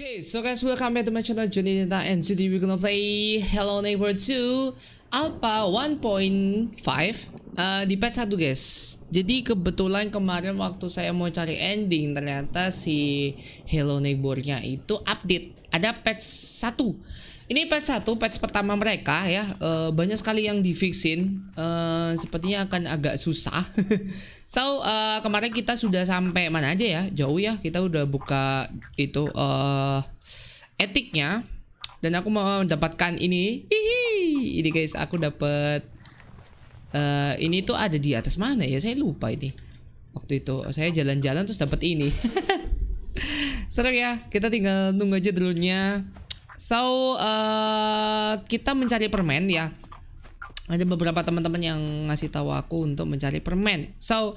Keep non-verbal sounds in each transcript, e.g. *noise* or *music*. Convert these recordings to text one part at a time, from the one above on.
Okay, so guys, welcome back to my channel Johnny Nita and today we're gonna play Hello Neighbor 2 Alpha 1.5 uh, ah, di patch 1 guys Jadi kebetulan kemarin waktu saya mau cari ending ternyata si Hello Neighbor-nya itu update Ada patch 1 ini patch 1, patch pertama mereka ya. Uh, banyak sekali yang difixin. Uh, sepertinya akan agak susah. *laughs* so, uh, kemarin kita sudah sampai mana aja ya? Jauh ya. Kita udah buka itu uh, etiknya. Dan aku mau mendapatkan ini. Hihi. Ini guys, aku dapat uh, ini tuh ada di atas mana ya? Saya lupa ini. Waktu itu saya jalan-jalan terus dapat ini. *laughs* Seru ya. Kita tinggal nunggu aja dulunya. So uh, kita mencari permen ya. Ada beberapa teman-teman yang ngasih tahu aku untuk mencari permen. So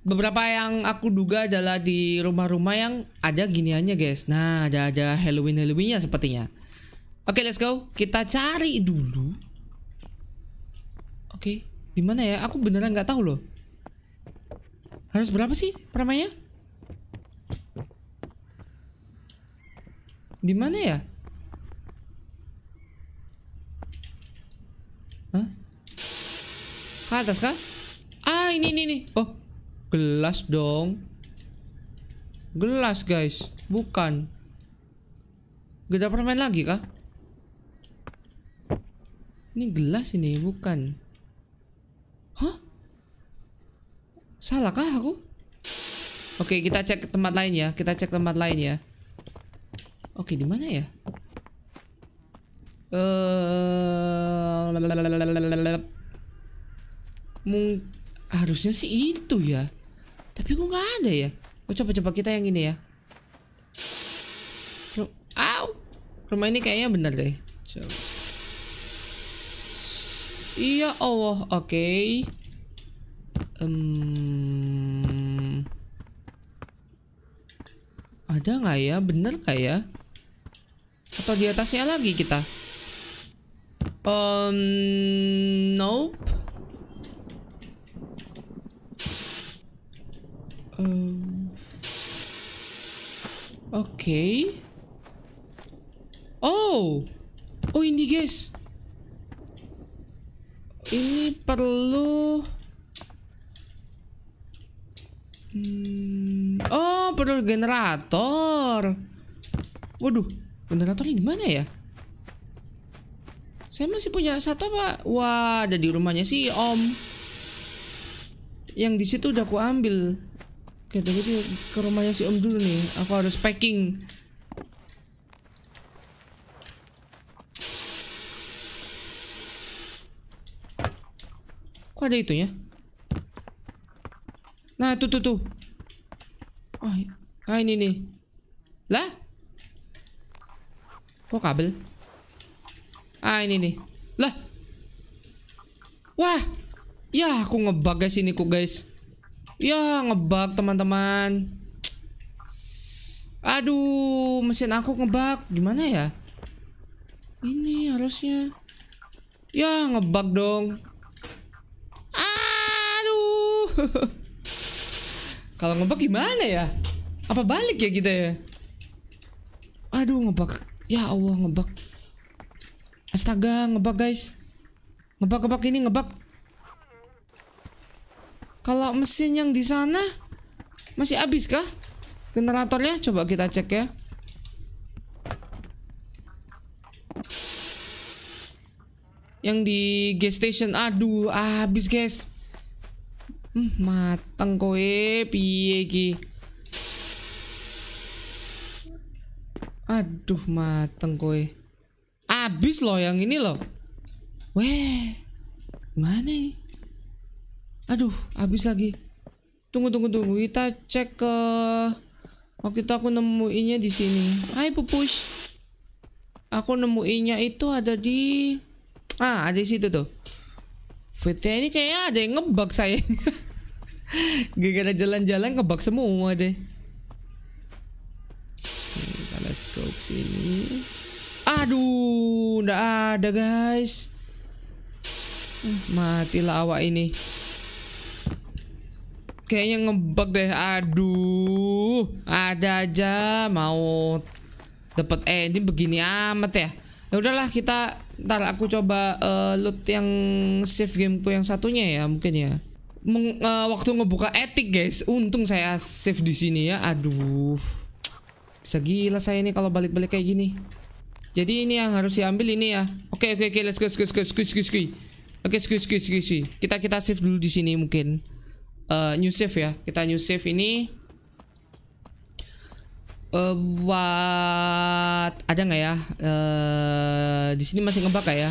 beberapa yang aku duga adalah di rumah-rumah yang ada giniannya guys. Nah ada ada Halloween Halloweennya sepertinya. Oke okay, let's go. Kita cari dulu. Oke okay. di mana ya? Aku beneran nggak tahu loh. Harus berapa sih permennya? Di mana ya? Hah? Ke atas kah? Ah ini ini ini. Oh gelas dong Gelas guys Bukan Gak dapat main lagi kah? Ini gelas ini bukan Hah? Salah kah aku? Oke kita cek tempat lain ya Kita cek tempat lain ya Oke di mana ya? Eh Mung harusnya sih itu ya. Tapi kok nggak ada ya? Oh coba-coba kita yang ini ya. Au! Rumah ini kayaknya bener deh. Coba. Iya Allah, oke. Okay. Um, ada nggak ya? Bener nggak ya? Atau di atasnya lagi kita? Um, nope. Hmm. Oke. Okay. Oh. Oh ini guys. Ini perlu. Hmm. Oh perlu generator. Waduh, generator ini mana ya? Saya masih punya satu pak. Wah, ada di rumahnya si Om. Yang di situ udah aku ambil. Oke, gitu, tadi ke rumahnya si Om dulu nih. Aku harus packing. Kok ada itunya? Nah, tuh tuh tuh. Oh, ah ini nih. Lah? Kok kabel? Ah, ini nih. Lah. Wah. Ya, aku ngebug guys ini kok guys. Ya ngebug teman-teman Aduh mesin aku ngebug Gimana ya Ini harusnya Ya ngebug dong Aduh *laughs* Kalau ngebug gimana ya Apa balik ya kita ya Aduh ngebug Ya Allah ngebug Astaga ngebug guys Ngebug ngebug ini ngebug kalau mesin yang di sana masih habis kah? Generatornya coba kita cek ya. Yang di gas station aduh habis guys. Hmm, mateng kowe piye ki? Aduh mateng kowe. Habis loh yang ini loh. Weh. Mana ini? Aduh, habis lagi. Tunggu, tunggu, tunggu. Kita cek ke... Waktu itu aku nemuinnya di sini. Hai, pupus. Aku nemuinnya itu ada di... Ah, ada di situ tuh. Fitnya ini kayaknya ada yang ngebug saya. *laughs* Gara-gara jalan-jalan ngebug semua deh. Kita let's go ke sini. Aduh, ndak ada guys. Matilah awak ini. Kayaknya ngebug deh. Aduh. Ada aja mau dapat eh, ini begini amat ya. Ya udahlah kita ntar aku coba uh, loot yang save gameku yang satunya ya mungkin ya. Meng, uh, waktu ngebuka etik guys, untung saya save di sini ya. Aduh. Bisa gila saya ini kalau balik-balik kayak gini. Jadi ini yang harus diambil ini ya. Oke okay, oke okay, oke okay, let's go let's go let's go let's go. Let's go. Oke, okay, skui skui skui skui. Kita kita save dulu di sini mungkin uh, new save ya. Kita new save ini uh, buat ada nggak ya? Uh, di sini masih ngebak ya?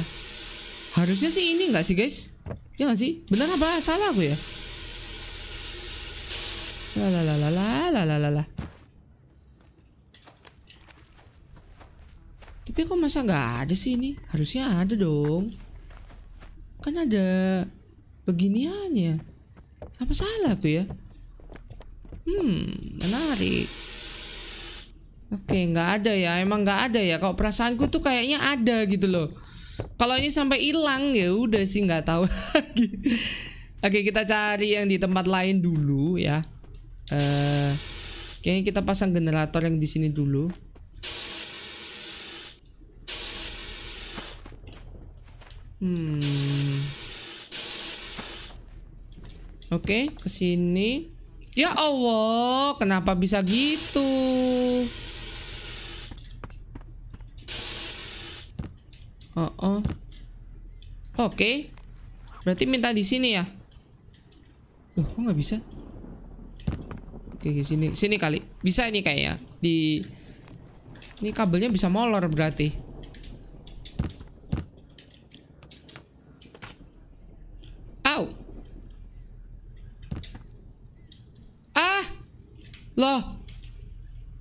Harusnya sih ini nggak sih guys? Ya nggak sih? Benar apa salah aku ya? La la la la la Tapi kok masa nggak ada sih ini? Harusnya ada dong. Kan ada beginiannya. Apa salah aku ya? Hmm, menarik. Oke, nggak ada ya. Emang nggak ada ya. Kalau perasaanku tuh kayaknya ada gitu loh. Kalau ini sampai hilang ya udah sih nggak tahu *laughs* lagi. Oke, kita cari yang di tempat lain dulu ya. Eh, uh, kayaknya kita pasang generator yang di sini dulu. Hmm. Oke, ke sini. Ya Allah, kenapa bisa gitu? Oh, oh. Oke. Berarti minta di sini ya? Loh, kok nggak bisa? Oke, di sini. Sini kali. Bisa ini kayaknya. Di Ini kabelnya bisa molor berarti.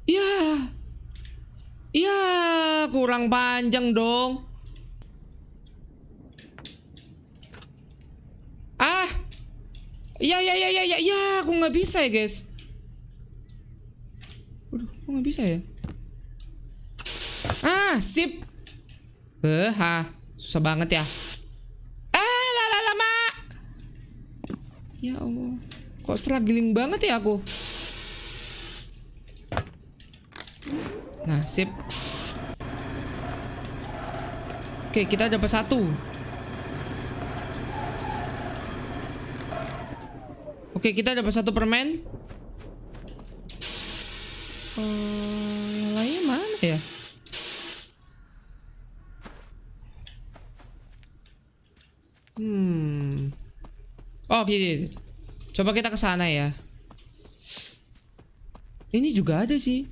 Ya. Ya, kurang panjang dong. Ah. Ya, ya, ya, ya, ya, ya, aku nggak bisa ya, guys. Udah, aku nggak bisa ya. Ah, sip. Eh, ha. susah banget ya. Eh, lama. Ya Allah. Kok setelah giling banget ya aku? Nah, sip. Oke, kita dapat satu. Oke, kita dapat satu permen. Uh, yang lain mana ya? Hmm. Oh, oke. Coba kita ke sana ya. Ini juga ada sih.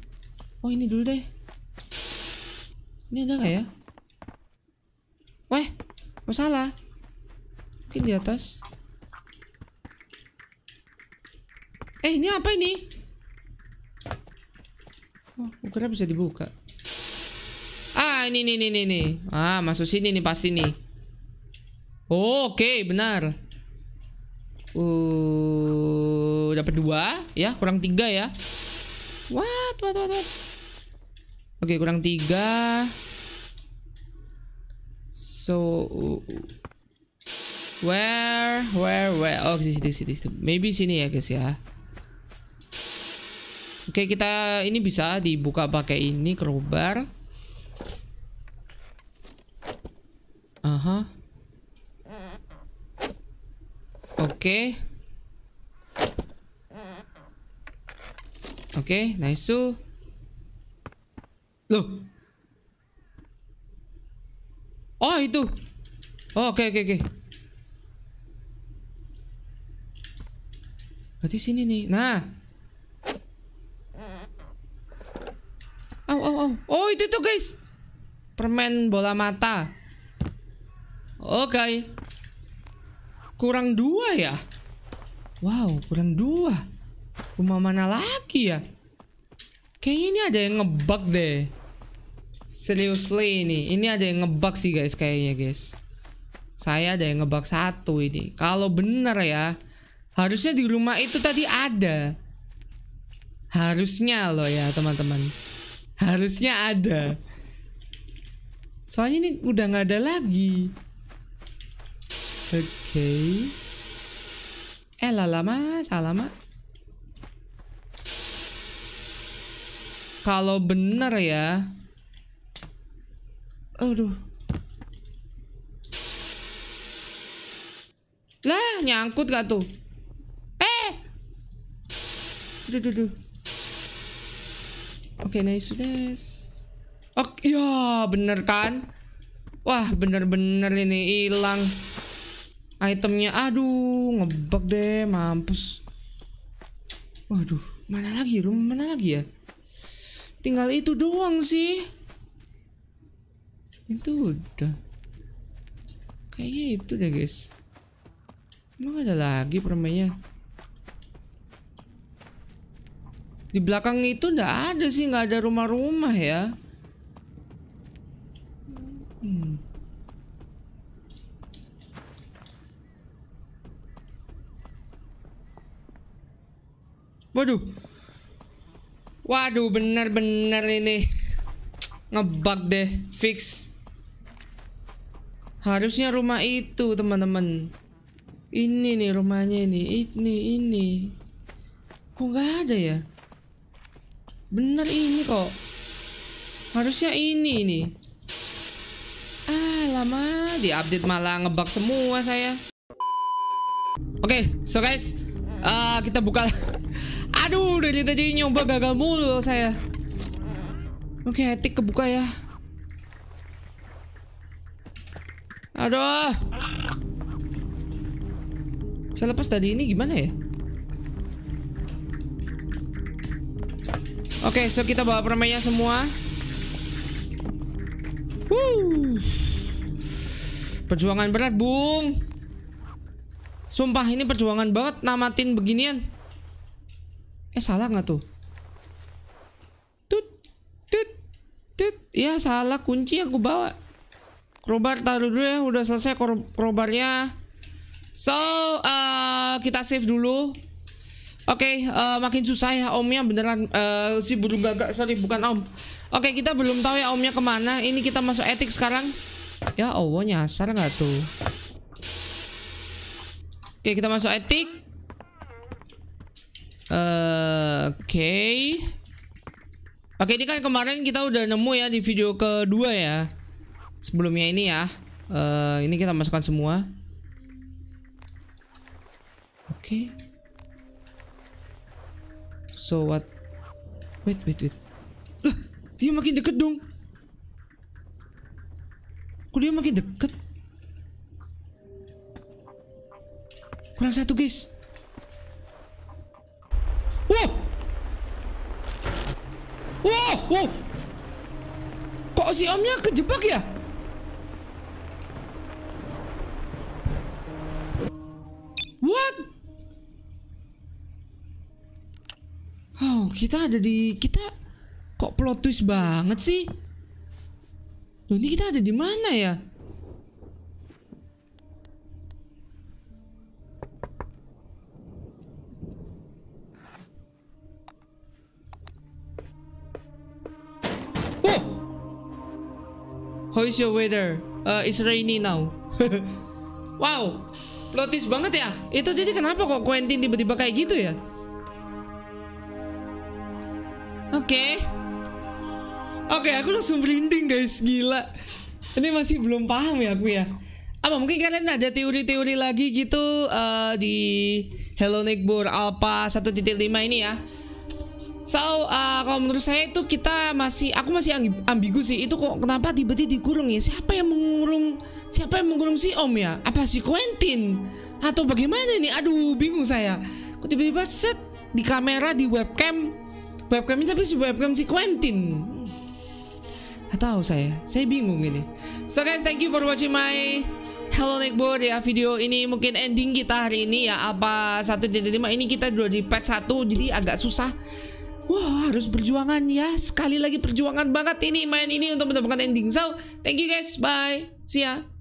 Oh ini dulu deh. Ini ada nggak ya? Wah, masalah. Mungkin di atas. Eh ini apa ini? Oh, ukuran bisa dibuka. Ah ini ini ini ini. Ah masuk sini nih pasti nih. Oh, Oke okay, benar. Uh, dapat dua ya kurang tiga ya. What what what what? Oke, kurang tiga. So where where where? Oh, di sini sini sini. Maybe sini ya, guys ya. Oke, kita ini bisa dibuka pakai ini kerubar. Aha. Uh Oke. Oke, okay, nice. Loh. Oh, itu. Oh, oke, oke, oke. Berarti sini nih. Nah. Oh, oh, oh. Oh, itu tuh, guys. Permen bola mata. Oke. Okay. Kurang dua ya? Wow, kurang dua. Rumah mana lagi ya? Kayaknya ini ada yang ngebug deh. Seriously ini, ini ada yang ngebug sih guys kayaknya guys. Saya ada yang ngebug satu ini. Kalau bener ya, harusnya di rumah itu tadi ada. Harusnya loh ya teman-teman. Harusnya ada. Soalnya ini udah nggak ada lagi. Oke. Okay. Eh lama, salah Kalau bener ya. Aduh. Lah, nyangkut gak tuh? Eh. Duh, duh, duh. Oke, okay, nice, nice. Oke, okay, ya bener kan? Wah, bener-bener ini hilang itemnya. Aduh, ngebug deh, mampus. Waduh, mana lagi? Rumah ya? mana lagi ya? Tinggal itu doang sih. Itu udah. Kayaknya itu deh guys. Emang ada lagi permainnya? Di belakang itu ndak ada sih, nggak ada rumah-rumah ya. Hmm. Waduh, Waduh bener-bener ini Ngebug deh Fix Harusnya rumah itu teman-teman Ini nih rumahnya ini Ini ini Kok nggak ada ya Bener ini kok Harusnya ini ini. Ah lama Diupdate malah ngebug semua saya Oke okay, so guys uh, Kita buka Aduh, dari tadi nyoba gagal mulu saya. Oke, okay, etik kebuka ya. Aduh. Saya lepas tadi ini gimana ya? Oke, okay, so kita bawa permennya semua. Woo. Perjuangan berat, Bung. Sumpah ini perjuangan banget namatin beginian eh salah nggak tuh tut tut tut ya salah kunci yang gue bawa Krobar taruh dulu ya udah selesai krobarnya so uh, kita save dulu oke okay, uh, eh, makin susah ya omnya beneran uh, si buru gagak sorry bukan om oke okay, kita belum tahu ya omnya kemana ini kita masuk etik sekarang ya allah nyasar nggak tuh oke okay, kita masuk etik Oke. Oke, ini kan kemarin kita udah nemu ya di video kedua ya. Sebelumnya ini ya. Uh, ini kita masukkan semua. Oke. Okay. So what? Wait, wait, wait. Lah, dia makin deket dong. Kok dia makin deket? Kurang satu, guys. Wow. Wow, wow. Kok si omnya kejebak ya? What? Oh, kita ada di kita kok plot twist banget sih? Loh, ini kita ada di mana ya? How is your weather? Uh, it's rainy now. *laughs* wow, plotis banget ya. Itu jadi kenapa kok Quentin tiba-tiba kayak gitu ya? Oke. Okay. Oke, okay, aku langsung merinding guys, gila. Ini masih belum paham ya aku ya. Apa mungkin kalian ada teori-teori lagi gitu uh, di Hello Bur Alpha 1.5 ini ya? So, uh, kalau menurut saya itu kita masih, aku masih ambigu sih. Itu kok kenapa tiba-tiba dikurung ya? Siapa yang mengurung? Siapa yang mengurung si Om ya? Apa si Quentin? Atau bagaimana ini? Aduh, bingung saya. Kok tiba-tiba set di kamera di webcam, webcamnya tapi si webcam si Quentin. Gak tahu saya, saya bingung ini. So guys, thank you for watching my Hello Nickboard ya video ini mungkin ending kita hari ini ya apa 1.5 ini kita udah di patch 1 jadi agak susah Wah harus perjuangan ya Sekali lagi perjuangan banget ini main ini Untuk mendapatkan ending So thank you guys bye See ya